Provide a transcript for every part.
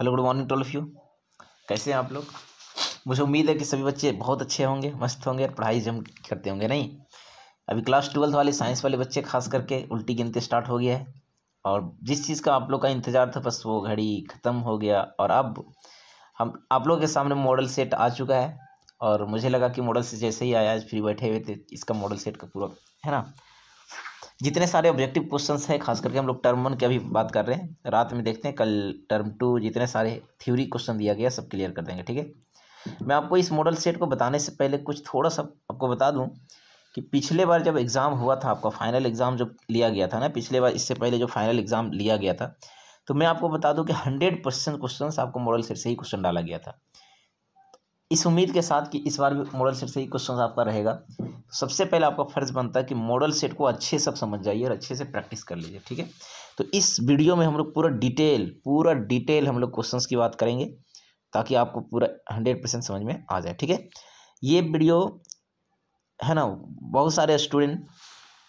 hello good morning to of you कैसे हैं आप लोग मुझे उम्मीद है कि सभी बच्चे बहुत अच्छे होंगे मस्त होंगे और पढ़ाई जम करते होंगे नहीं अभी क्लास ट्वेल्थ वाले साइंस वाले बच्चे खास करके उल्टी गिनती स्टार्ट हो गया है और जिस चीज़ का आप लोग का इंतज़ार था बस वो घड़ी ख़त्म हो गया और अब हम आप लोगों के सामने मॉडल सेट आ चुका है और मुझे लगा कि मॉडल से जैसे ही आया आज फ्री बैठे हुए थे इसका मॉडल सेट का पूरा है ना जितने सारे ऑब्जेक्टिव क्वेश्चन हैं खास करके हम लोग टर्म वन की अभी बात कर रहे हैं रात में देखते हैं कल टर्म टू जितने सारे थ्योरी क्वेश्चन दिया गया सब क्लियर कर देंगे ठीक है मैं आपको इस मॉडल सेट को बताने से पहले कुछ थोड़ा सा आपको बता दूं कि पिछले बार जब एग्ज़ाम हुआ था आपका फाइनल एग्ज़ाम जब लिया गया था ना पिछले बार इससे पहले जो फाइनल एग्ज़ाम लिया गया था तो मैं आपको बता दूं कि हंड्रेड परसेंट क्वेश्चन आपको मॉडल सेट से ही क्वेश्चन डाला गया था इस उम्मीद के साथ कि इस बार भी मॉडल सेट से ही क्वेश्चन आपका रहेगा तो सबसे पहले आपका फर्ज बनता है कि मॉडल सेट को अच्छे से समझ जाइए और अच्छे से प्रैक्टिस कर लीजिए ठीक है तो इस वीडियो में हम लोग पूरा डिटेल पूरा डिटेल हम लोग क्वेश्चन की बात करेंगे ताकि आपको पूरा हंड्रेड परसेंट समझ में आ जाए ठीक है ये वीडियो है ना बहुत सारे स्टूडेंट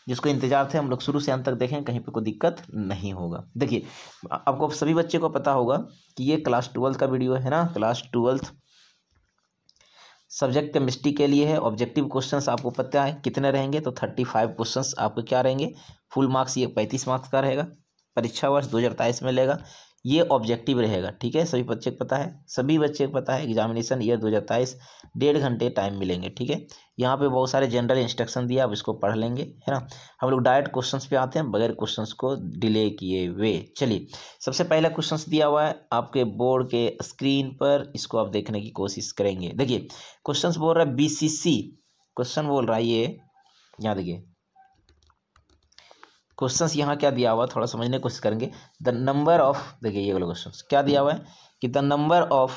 जिसको इंतजार थे हम लोग शुरू से अंत तक देखें कहीं पे कोई दिक्कत नहीं होगा देखिए आपको सभी बच्चे को पता होगा कि ये क्लास ट्वेल्थ का वीडियो है ना क्लास ट्वेल्थ सब्जेक्ट केमिस्ट्री के लिए है ऑब्जेक्टिव क्वेश्चंस आपको पता है कितने रहेंगे तो थर्टी फाइव क्वेश्चन आपके क्या रहेंगे फुल मार्क्स ये पैंतीस मार्क्स का रहेगा परीक्षा वर्ष दो हज़ार तेईस में लेगा ये ऑब्जेक्टिव रहेगा ठीक है सभी बच्चे को पता है सभी बच्चे को पता है एग्जामिनेशन ईयर दो हज़ार तेईस डेढ़ घंटे टाइम मिलेंगे ठीक है यहाँ पे बहुत सारे जनरल इंस्ट्रक्शन दिया आप इसको पढ़ लेंगे है ना हम लोग डायरेक्ट क्वेश्चंस पे आते हैं बगैर क्वेश्चंस को डिले किए हुए चलिए सबसे पहला क्वेश्चन दिया हुआ है आपके बोर्ड के स्क्रीन पर इसको आप देखने की कोशिश करेंगे देखिए क्वेश्चन बोल रहा है बी क्वेश्चन बोल रहा है ये यहाँ देखिए क्वेश्चन यहाँ क्या दिया हुआ थोड़ा समझने की कोशिश करेंगे द नंबर ऑफ देखिए ये वाला क्वेश्चन क्या दिया हुआ है कि the number of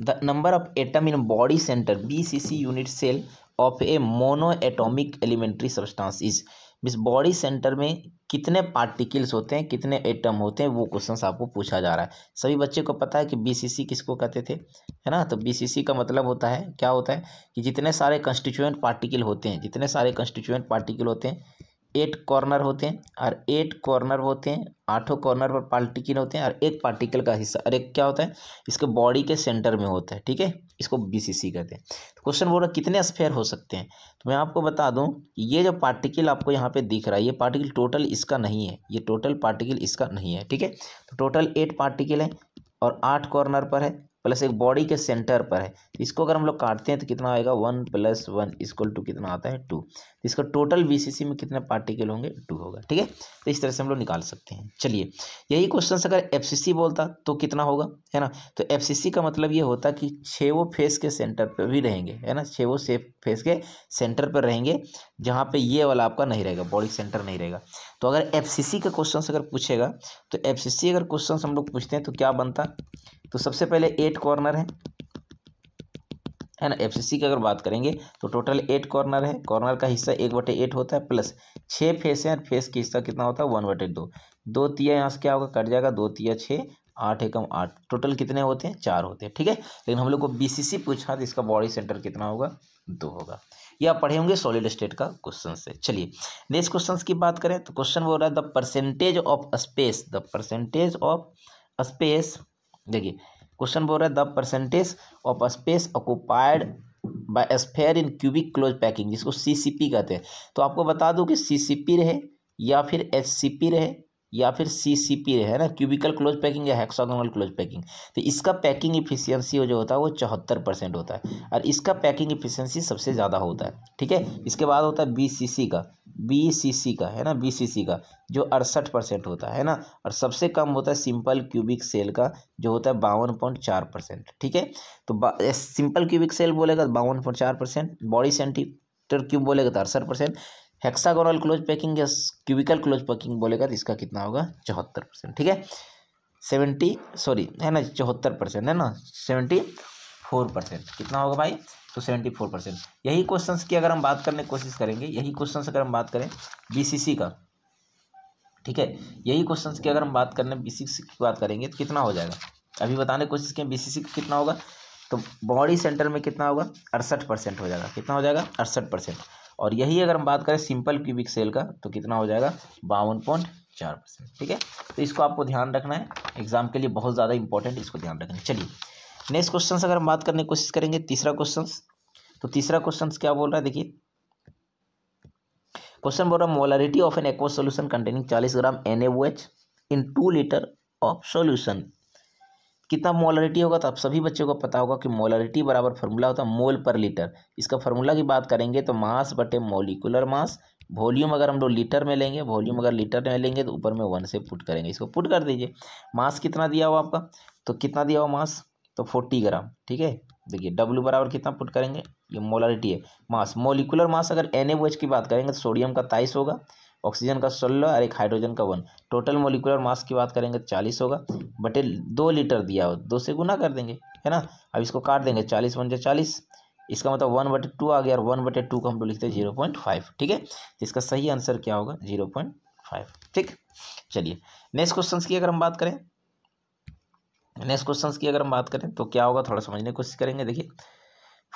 the number of atom in body centre B C C unit cell of a mono atomic elementary substance is मीस बॉडी सेंटर में कितने पार्टिकल्स होते हैं कितने एटम होते हैं वो क्वेश्चन आपको पूछा जा रहा है सभी बच्चे को पता है कि बीसीसी किसको कहते थे है ना तो बीसीसी का मतलब होता है क्या होता है कि जितने सारे कंस्टिट्यूएंट पार्टिकल होते हैं जितने सारे कंस्टिट्यूएंट पार्टिकल होते हैं एट कॉर्नर होते हैं और एट कॉर्नर होते हैं आठों कॉर्नर पर पार्टिकल होते हैं और एक पार्टिकल का हिस्सा और एक क्या होता है इसके बॉडी के सेंटर में होता है ठीक है इसको बीसीसी कहते हैं तो क्वेश्चन बोल रहा कितने स्फेयर हो सकते हैं तो मैं आपको बता दूं ये जो पार्टिकल आपको यहाँ पे दिख रहा है ये पार्टिकल टोटल इसका नहीं है ये टोटल पार्टिकल इसका नहीं है ठीक है तो टोटल एट पार्टिकल है और आठ कॉर्नर पर है प्लस एक बॉडी के सेंटर पर है इसको अगर हम लोग काटते हैं तो कितना आएगा one plus one equal two कितना आता है टू तो इसका टोटल बीसीसी में कितने पार्टिकल होंगे टू होगा ठीक है तो इस तरह से हम लोग निकाल सकते हैं चलिए यही क्वेश्चन अगर एफसीसी बोलता तो कितना होगा है ना तो एफसीसी का मतलब ये होता कि वो फेस के सेंटर पर भी रहेंगे है ना छः से फेस के सेंटर पर रहेंगे जहाँ पर ये वाला आपका नहीं रहेगा बॉडी सेंटर नहीं रहेगा तो अगर एफसीसी का क्वेश्चन अगर पूछेगा तो एफसीसी अगर क्वेश्चन हम लोग पूछते हैं तो क्या बनता तो सबसे पहले एट कॉर्नर है है ना एफ की अगर बात करेंगे तो टोटल एट कॉर्नर है कॉर्नर का हिस्सा एक बटे एट होता है प्लस छः फेस है और फेस का हिस्सा कितना होता है वन बटे दो दो तिया यहाँ से क्या होगा कट जाएगा दो तिया छः आठ एकम आठ टोटल कितने होते हैं चार होते हैं ठीक है लेकिन हम लोग को सी पूछा तो इसका बॉडी सेंटर कितना होगा दो होगा या पढ़े होंगे सॉलिड स्टेट का क्वेश्चन से चलिए नेक्स्ट क्वेश्चन की बात करें तो क्वेश्चन वो रहा है the percentage of space the percentage of space देखिए क्वेश्चन बोल रहा है the percentage of space occupied by sphere in cubic close packing जिसको सीसीपी कहते हैं तो आपको बता दूं कि सीसीपी रहे या फिर एचसीपी रहे या फिर सी सी पी है ना क्यूबिकल क्लोज पैकिंग या हेक्सागोनल क्लोज पैकिंग तो इसका पैकिंग इफिशियंसी जो होता है वो चौहत्तर परसेंट होता है और इसका पैकिंग इफिशियंसी सबसे ज़्यादा होता है ठीक है इसके बाद होता है बी सी सी का बी सी सी का है ना बी सी सी का जो अड़सठ परसेंट होता है ना और सबसे कम होता है सिंपल क्यूबिक सेल का जो होता है बावन पॉइंट चार परसेंट ठीक है तो सिंपल क्यूबिक सेल बोलेगा तो बावन पॉइंट चार परसेंट बॉडी सेंटीमीटर क्यूब बोलेगा तो अड़सठ परसेंट हेक्सागोनल क्लोज पैकिंग या क्यूबिकल क्लोज पैकिंग बोलेगा तो इसका कितना होगा चौहत्तर परसेंट ठीक है सेवेंटी सॉरी है ना चौहत्तर परसेंट है ना सेवेंटी फोर परसेंट कितना होगा भाई तो सेवेंटी फोर परसेंट यही क्वेश्चन की अगर हम बात करने की कोशिश करेंगे यही क्वेश्चन अगर हम बात करें बी का ठीक है यही क्वेश्चन की अगर हम बात करने बी की बात करेंगे तो कितना हो जाएगा अभी बताने की कोशिश करें बी का कितना होगा तो बॉडी सेंटर में कितना होगा अड़सठ परसेंट हो जाएगा कितना हो जाएगा अड़सठ परसेंट और यही अगर हम बात करें सिंपल क्यूबिक सेल का तो कितना हो जाएगा बावन पॉइंट चार परसेंट ठीक है तो इसको आपको ध्यान रखना है एग्जाम के लिए बहुत ज़्यादा इंपॉर्टेंट इसको ध्यान रखना है चलिए नेक्स्ट क्वेश्चन अगर हम बात करने की कोशिश करेंगे तीसरा क्वेश्चन तो तीसरा क्वेश्चन क्या बोल रहा है देखिए क्वेश्चन बोल रहा है molarity of an aqua solution containing चालीस gram N in two litre of solution कितना मोलरिटी होगा तो आप सभी बच्चों को पता होगा कि मोलरिटी बराबर फार्मूला होता है मोल पर लीटर इसका फार्मूला की बात करेंगे तो मास बटे मोलिकुलर मास वॉल्यूम अगर हम लोग लीटर में लेंगे वॉल्यूम अगर लीटर में लेंगे तो ऊपर में वन से पुट करेंगे इसको पुट कर दीजिए मास कितना दिया हुआ आपका तो कितना दिया हुआ मास तो फोर्टी ग्राम ठीक है देखिए डब्ल्यू बराबर कितना पुट करेंगे ये मोलरिटी है मास मोलिकुलर मास अगर एन की बात करेंगे तो सोडियम का ताइस होगा ऑक्सीजन का सोलह और एक हाइड्रोजन का वन टोटल मोलिकुलर मास की बात करेंगे चालीस होगा बटे दो लीटर दिया हो दो से गुना कर देंगे है ना अब इसको काट देंगे चालीस वन जो चालीस इसका मतलब वन बटे टू आ गया और वन बटे टू को हम लोग लिखते हैं जीरो पॉइंट फाइव ठीक है तो इसका सही आंसर क्या होगा जीरो पॉइंट फाइव ठीक चलिए नेक्स्ट क्वेश्चन की अगर हम बात करें नेक्स्ट क्वेश्चन की अगर हम बात करें तो क्या होगा थोड़ा समझने की कोशिश करेंगे देखिए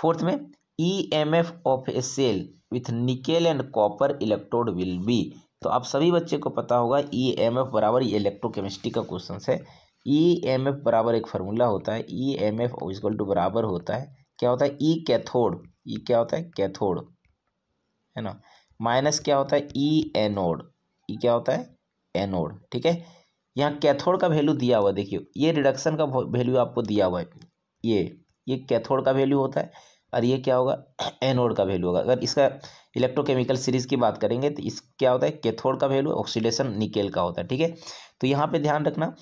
फोर्थ में EMF of a cell with nickel and copper electrode will be तो आप सभी बच्चे को पता होगा ई एम एफ बराबर ये इलेक्ट्रोकेमिस्ट्री का क्वेश्चन है ई एम एफ बराबर एक फार्मूला होता है ई एम एफ टू बराबर होता है क्या होता है ई कैथोड ई क्या होता है कैथोड है ना माइनस क्या होता है ई एनोड ई क्या होता है एनोड ठीक है यहाँ कैथोड का वैल्यू दिया हुआ देखिए ये रिडक्शन का वैल्यू आपको दिया हुआ है ये ये कैथोड का वैल्यू होता है और ये क्या होगा एनोड का वैल्यू होगा अगर इसका इलेक्ट्रोकेमिकल सीरीज की बात करेंगे तो इस क्या होता है कैथोड का वैल्यू ऑक्सीडेशन निकेल का होता है ठीक है तो यहाँ पे ध्यान रखना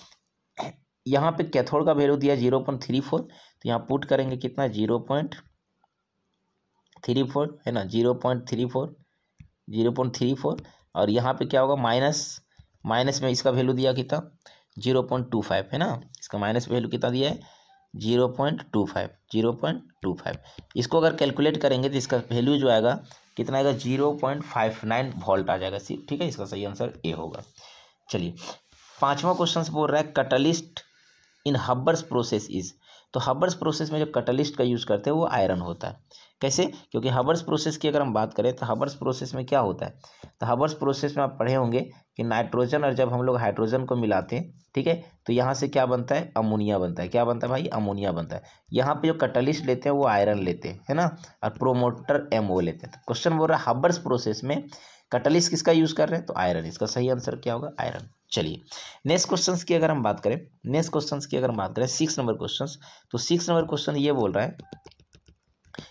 यहाँ पे कैथोड का वैल्यू दिया जीरो पॉइंट थ्री फोर तो यहाँ पुट करेंगे कितना जीरो पॉइंट थ्री फोर है ना zero point three four zero point three four और यहाँ पे क्या होगा माइनस माइनस में इसका वैल्यू दिया कितना जीरो पॉइंट टू फाइव है ना इसका माइनस वैल्यू कितना दिया है zero point two five zero point two five इसको अगर कैलकुलेट करेंगे तो इसका वैल्यू जो आएगा कितना आएगा zero point five nine volt आ जाएगा सी ठीक है इसका सही आंसर ए होगा चलिए पांचवा क्वेश्चन बोल रहा है कटलिस्ट इन हब्बर्स प्रोसेस इज़ तो हब्बर्स प्रोसेस में जो कटलिस्ट का यूज़ करते हैं वो आयरन होता है कैसे क्योंकि हबर्स प्रोसेस की अगर हम बात करें तो हबर्स प्रोसेस में क्या होता है तो हबर्स प्रोसेस में आप पढ़े होंगे कि नाइट्रोजन और जब हम लोग हाइड्रोजन को मिलाते हैं ठीक है तो यहाँ से क्या बनता है अमोनिया बनता है क्या बनता है भाई अमोनिया बनता है यहाँ पे जो कटलिस्ट लेते हैं वो आयरन लेते हैं है ना और प्रोमोटर एम ओ लेते हैं तो क्वेश्चन बोल रहा है हबर्स प्रोसेस में कटलिस्ट किसका यूज़ कर रहे हैं तो आयरन इसका सही आंसर क्या होगा आयरन चलिए नेक्स्ट क्वेश्चन की अगर हम बात करें नेक्स्ट क्वेश्चन की अगर हम बात करें सिक्स नंबर क्वेश्चन तो सिक्स नंबर क्वेश्चन ये बोल रहा है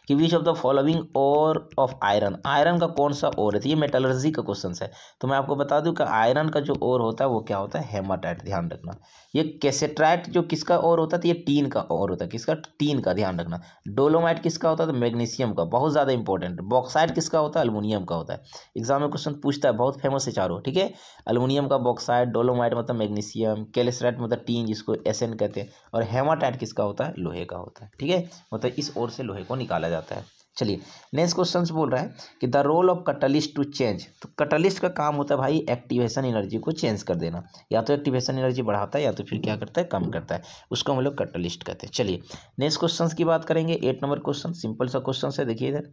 कि which of the following ore of iron iron का कौन सा और है तो ये मेटलर्जी का क्वेश्चन है तो मैं आपको बता दूं कि आयरन का जो ओर होता है वो क्या होता है हेमाटाइट ध्यान रखना ये कैसेट्राइट जो किसका और होता है तो ये टीन का ओर होता है किसका टीन का ध्यान रखना डोलोमाइट किसका होता है तो मैग्नीशियम का बहुत ज़्यादा इंपॉर्टेंट बॉक्साइड किसका होता है अल्मोनियम का होता है एग्जाम में क्वेश्चन पूछता है बहुत फेमस है चारों ठीक है अल्मोनियम का बॉक्साइड डोलोमाइट मतलब मैग्नीशियम कैलेसराइट मतलब टीन जिसको एसन कहते हैं और हेमाटाइट किसका होता है लोहे का होता है ठीक है मतलब इस ओर से लोहे को निकाला जाता है चलिए नेक्स्ट क्वेश्चन बोल रहा है कि the role of catalyst to change तो कटलिस्ट का काम होता है भाई एक्टिवेशन एनर्जी को चेंज कर देना या तो एक्टिवेशन एनर्जी बढ़ाता है या तो फिर क्या करता है कम करता है उसको हम लोग कटलिस्ट कहते हैं चलिए नेक्स्ट क्वेश्चन की बात करेंगे एट नंबर क्वेश्चन सिंपल सा क्वेश्चन है देखिए इधर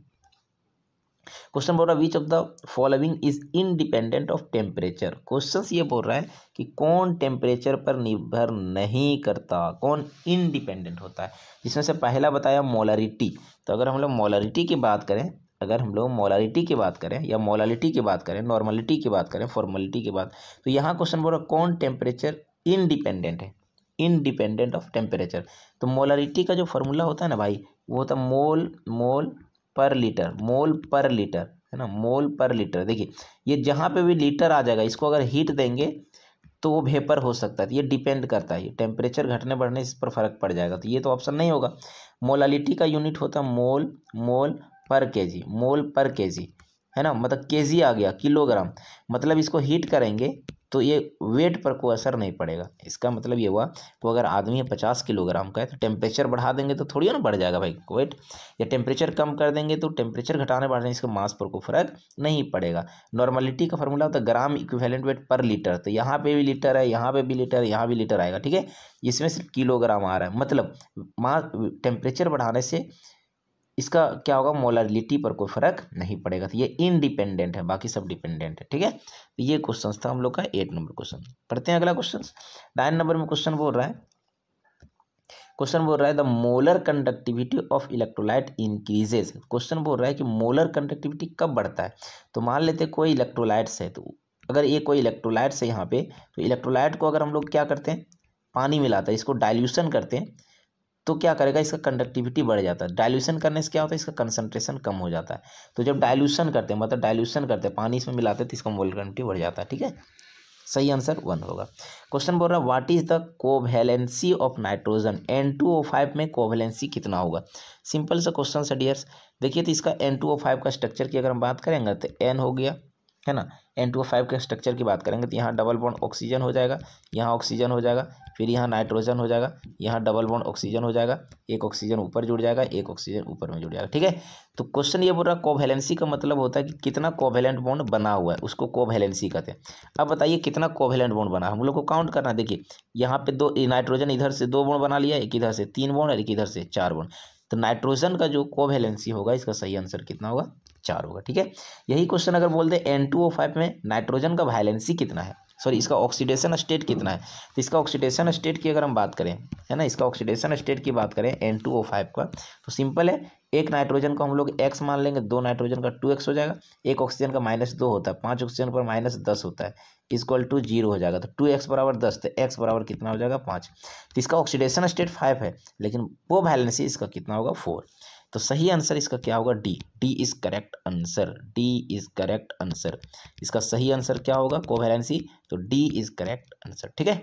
क्वेश्चन बोल रहा है which of the following is independent of temperature question ये बोल रहा है कि कौन टेम्परेचर पर निर्भर नहीं करता कौन इनडिपेंडेंट होता है जिसमें से पहला बताया मोलारिटी तो अगर हम लोग मोलारिटी की बात करें अगर हम लोग मोलारिटी की बात करें या मोलालिटी की बात करें नॉर्मलिटी की बात करें फॉर्मलिटी की बात तो यहाँ क्वेश्चन बोल रहा है कौन टेम्परेचर इनडिपेंडेंट है इनडिपेंडेंट ऑफ टेम्परेचर तो मोलारिटी का जो फॉर्मूला होता है ना भाई वो होता मोल मोल पर लीटर मोल पर लीटर है ना मोल पर लीटर देखिए ये जहाँ पे भी लीटर आ जाएगा इसको अगर हीट देंगे तो वो भेपर हो सकता है ये डिपेंड करता है टेम्परेचर घटने बढ़ने इस पर फर्क पड़ जाएगा तो ये तो ऑप्शन नहीं होगा मोलालिटी का यूनिट होता है मोल मोल पर के मोल पर के है ना मतलब के आ गया किलोग्राम मतलब इसको हीट करेंगे तो ये वेट पर कोई असर नहीं पड़ेगा इसका मतलब ये हुआ कि तो अगर आदमी पचास किलोग्राम का है तो टेम्परेचर बढ़ा देंगे तो थोड़ी ना बढ़ जाएगा भाई वेट या टेम्परेचर कम कर देंगे तो टेम्परेचर घटाने बढ़ाने इसका मास पर कोई फर्क नहीं पड़ेगा नॉर्मलिटी का फॉर्मूला होता है ग्राम इक्विवेलेंट वेट पर लीटर तो यहाँ पर भी लीटर है यहाँ पर भी लीटर है यहाँ भी लीटर आएगा ठीक है इसमें सिर्फ किलोग्राम आ रहा है मतलब मास टेम्परेचर बढ़ाने से इसका क्या होगा मोलरिलिटी पर कोई फर्क नहीं पड़ेगा तो ये इनडिपेंडेंट है बाकी सब डिपेंडेंट है ठीक है तो ये क्वेश्चन था हम लोग का एट नंबर क्वेश्चन पढ़ते हैं अगला क्वेश्चन नाइन नंबर में क्वेश्चन बोल रहा है क्वेश्चन बोल रहा है the molar conductivity of electrolyte increases question बोल रहा है कि मोलर कंडक्टिविटी कब बढ़ता है तो मान लेते हैं कोई इलेक्ट्रोलाइट्स है तो अगर ये कोई इलेक्ट्रोलाइट्स है यहाँ पे तो इलेक्ट्रोलाइट को अगर हम लोग क्या करते हैं पानी मिलाता है इसको डाइल्यूशन करते हैं तो क्या करेगा इसका कंडक्टिविटी बढ़ जाता है डायल्यूशन करने से क्या होता है इसका कंसनट्रेशन कम हो जाता है तो जब डायल्यूशन करते हैं मतलब डायल्यूशन करते हैं पानी इसमें मिलाते हैं तो इसका मोलकंटी बढ़ जाता है ठीक है सही आंसर वन होगा क्वेश्चन बोल रहा है what is the covalency of nitrogen N two O five में कोवेलेंसी कितना होगा सिंपल सा क्वेश्चन सर डियर्स देखिए तो इसका एन टू ओ फाइव का स्ट्रक्चर की अगर हम बात करेंगे तो एन हो गया है ना एन टू ओ फाइव के स्ट्रक्चर की बात करेंगे तो यहाँ डबल बॉन्ड ऑक्सीजन हो जाएगा यहाँ ऑक्सीजन हो जाएगा फिर यहाँ नाइट्रोजन हो जाएगा यहाँ डबल बॉन्ड ऑक्सीजन हो जाएगा एक ऑक्सीजन ऊपर जुड़ जाएगा एक ऑक्सीजन ऊपर में जुड़ जाएगा ठीक है तो क्वेश्चन ये बोल रहा है कोवैलेंसी का मतलब होता है कि कितना कोवैलेंट बॉन्ड बना हुआ है उसको कोवैलेंसी कहते हैं अब बताइए कितना कोवैलेंट बॉन्ड बना हम लोग को काउंट करना है देखिए यहाँ पे दो नाइट्रोजन इधर से दो बॉन्ड बना लिया एक इधर से तीन बॉन्ड और एक इधर से चार बॉन्ड तो नाइट्रोजन का जो कोवैलेंसी होगा इसका सही आंसर कितना होगा चार होगा ठीक है यही क्वेश्चन अगर बोल दें एन में नाइट्रोजन का वैलेंसी कितना है सॉरी इसका ऑक्सीडेशन स्टेट कितना है तो इसका ऑक्सीडेशन स्टेट की अगर हम बात करें है ना इसका ऑक्सीडेशन स्टेट की बात करें एन टू ओ फाइव का तो सिंपल है एक नाइट्रोजन को हम लोग एक्स मान लेंगे दो नाइट्रोजन का टू एक्स हो जाएगा एक ऑक्सीजन का माइनस दो होता है पाँच ऑक्सीजन पर माइनस दस होता है इक्वल टू जीरो हो जाएगा तो टू एक्स बराबर दस तो एक्स बराबर कितना हो जाएगा पाँच तो इसका ऑक्सीडेशन स्टेट फाइव है लेकिन वो वैलेंसी इसका कितना होगा फोर तो सही आंसर इसका क्या होगा D D is correct answer D is correct answer इसका सही आंसर क्या होगा कोवेलेंसी तो डी इज़ करेक्ट आंसर ठीक है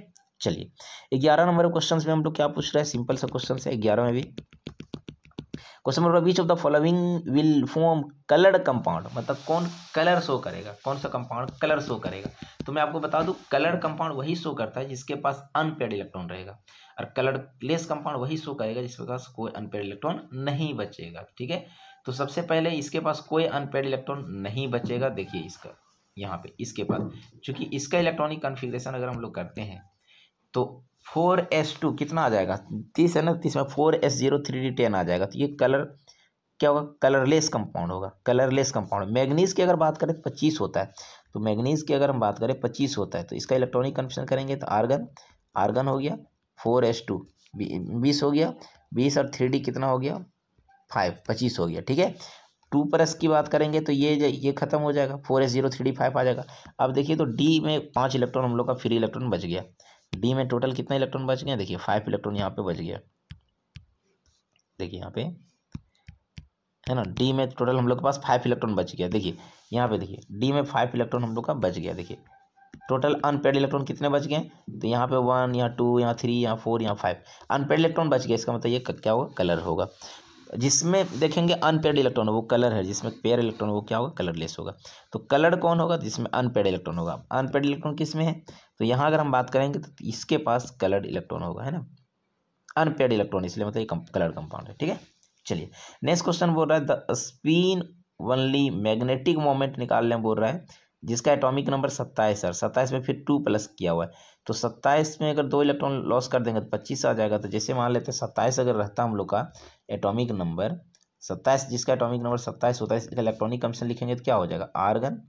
चलिए ग्यारह नंबर क्वेश्चन में हम लोग क्या पूछ रहे हैं सिंपल सा क्वेश्चन है ग्यारह में भी question number which of the following will form coloured compound मतलब कौन कलर शो करेगा कौन सा कंपाउंड कलर शो करेगा तो मैं आपको बता दूं कलर्ड कंपाउंड वही शो करता है जिसके पास अनपेड इलेक्ट्रॉन रहेगा और कलर्ड लेस कंपाउंड वही शो करेगा जिसके पास कोई अनपेड इलेक्ट्रॉन नहीं बचेगा ठीक है तो सबसे पहले इसके पास कोई अनपेड इलेक्ट्रॉन नहीं बचेगा देखिए इसका यहाँ पे इसके पास चूंकि इसका इलेक्ट्रॉनिक कन्फिग्रेशन अगर हम लोग करते हैं तो फोर एस टू कितना आ जाएगा तीस है ना तीस में four s zero three d ten आ जाएगा तो ये कलर क्या होगा कलरलेस कंपाउंड होगा कलरलेस कंपाउंड मैग्नीज की अगर बात करें तो पच्चीस होता है तो मैग्नीज की अगर हम बात करें पच्चीस होता है तो इसका इलेक्ट्रॉनिक कंपेशन करेंगे तो आर्गन आर्गन हो गया फोर एस टू बीस हो गया बीस और थ्री डी कितना हो गया फाइव पच्चीस हो गया ठीक है टू प्लस की बात करेंगे तो ये ये खत्म हो जाएगा four s zero three d five आ जाएगा अब देखिए तो डी में पाँच इलेक्ट्रॉन हम लोग का फ्री इलेक्ट्रॉन बच गया डी में टोटल कितना इलेक्ट्रॉन बच गया देखिए फाइव इलेक्ट्रॉन यहाँ पे बच गया देखिए यहाँ पे है ना डी में टोटल हम लोग के पास फाइव इलेक्ट्रॉन बच गया देखिए यहाँ पे देखिए डी में फाइव इलेक्ट्रॉन हम लोग का बच गया देखिए टोटल अनपेड इलेक्ट्रॉन कितने बच गए तो यहाँ पे वन यहाँ टू यहाँ थ्री यहाँ फोर यहाँ फाइव अनपेड इलेक्ट्रॉन बच गया इसका मतलब ये क्या होगा कलर होगा जिसमें देखेंगे अनपेड इलेक्ट्रॉन वो कलर है जिसमें पेयर इलेक्ट्रॉन वो क्या होगा कलरलेस होगा तो कलर कौन होगा जिसमें अनपेड इलेक्ट्रॉन होगा अनपेड इलेक्ट्रॉन किस में है तो यहाँ अगर हम बात करेंगे तो इसके पास कलर्ड इलेक्ट्रॉन होगा है ना अनपेड इलेक्ट्रॉन इसलिए मतलब ये कलर कंपाउंड है ठीक है चलिए नेक्स्ट क्वेश्चन बोल रहा है the spin only magnetic moment निकालने बोल रहा है जिसका एटॉमिक नंबर सत्ताईस है सत्ताईस में फिर टू प्लस किया हुआ है तो सत्ताईस में अगर दो इलेक्ट्रॉन लॉस कर देंगे तो पच्चीस आ जाएगा तो जैसे मान लेते हैं सत्ताईस अगर रहता हम लोग का एटॉमिक नंबर सत्ताईस जिसका एटॉमिक नंबर सत्ताईस होता है इसका इलेक्ट्रॉनिक कमीशन लिखेंगे तो क्या हो जाएगा आर्गन